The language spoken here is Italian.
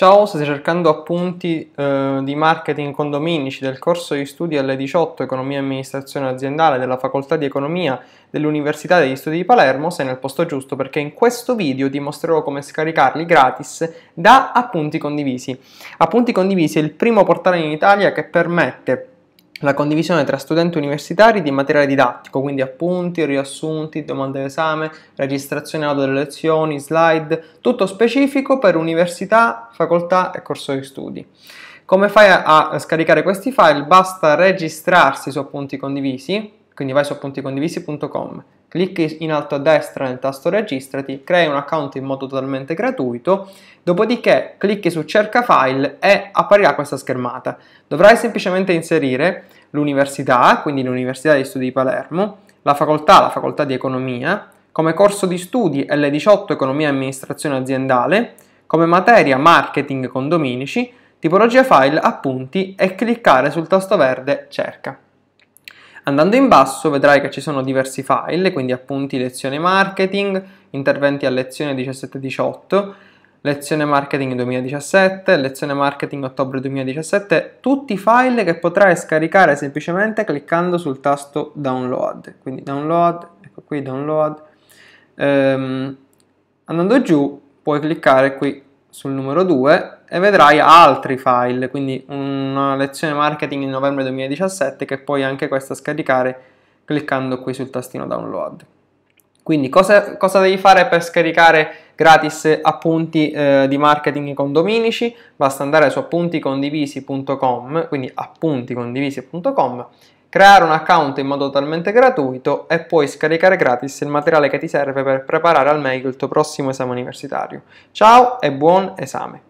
Ciao, se stai cercando appunti eh, di marketing condominici del corso di studi L18 Economia e Amministrazione Aziendale della Facoltà di Economia dell'Università degli Studi di Palermo, sei nel posto giusto perché in questo video ti mostrerò come scaricarli gratis da Appunti Condivisi. Appunti Condivisi è il primo portale in Italia che permette la condivisione tra studenti universitari di materiale didattico, quindi appunti, riassunti, domande d'esame, registrazione audio delle lezioni, slide, tutto specifico per università, facoltà e corso di studi. Come fai a, a scaricare questi file? Basta registrarsi su appunti condivisi, quindi vai su appunticondivisi.com, clicchi in alto a destra nel tasto registrati, crei un account in modo totalmente gratuito, dopodiché clicchi su cerca file e apparirà questa schermata. Dovrai semplicemente inserire l'università, quindi l'Università degli Studi di Palermo, la facoltà, la facoltà di economia, come corso di studi L18 economia e amministrazione aziendale, come materia marketing con dominici, tipologia file, appunti e cliccare sul tasto verde cerca. Andando in basso vedrai che ci sono diversi file, quindi appunti lezione marketing, interventi a lezione 17-18, lezione marketing 2017, lezione marketing ottobre 2017, tutti i file che potrai scaricare semplicemente cliccando sul tasto download. Quindi download, ecco qui download. Ehm, andando giù puoi cliccare qui sul numero 2 e vedrai altri file, quindi una lezione marketing in novembre 2017 che puoi anche questa scaricare cliccando qui sul tastino download. Quindi cosa, cosa devi fare per scaricare gratis appunti eh, di marketing con Dominici? Basta andare su appunticondivisi.com, quindi appunticondivisi.com creare un account in modo totalmente gratuito e poi scaricare gratis il materiale che ti serve per preparare al meglio il tuo prossimo esame universitario. Ciao e buon esame!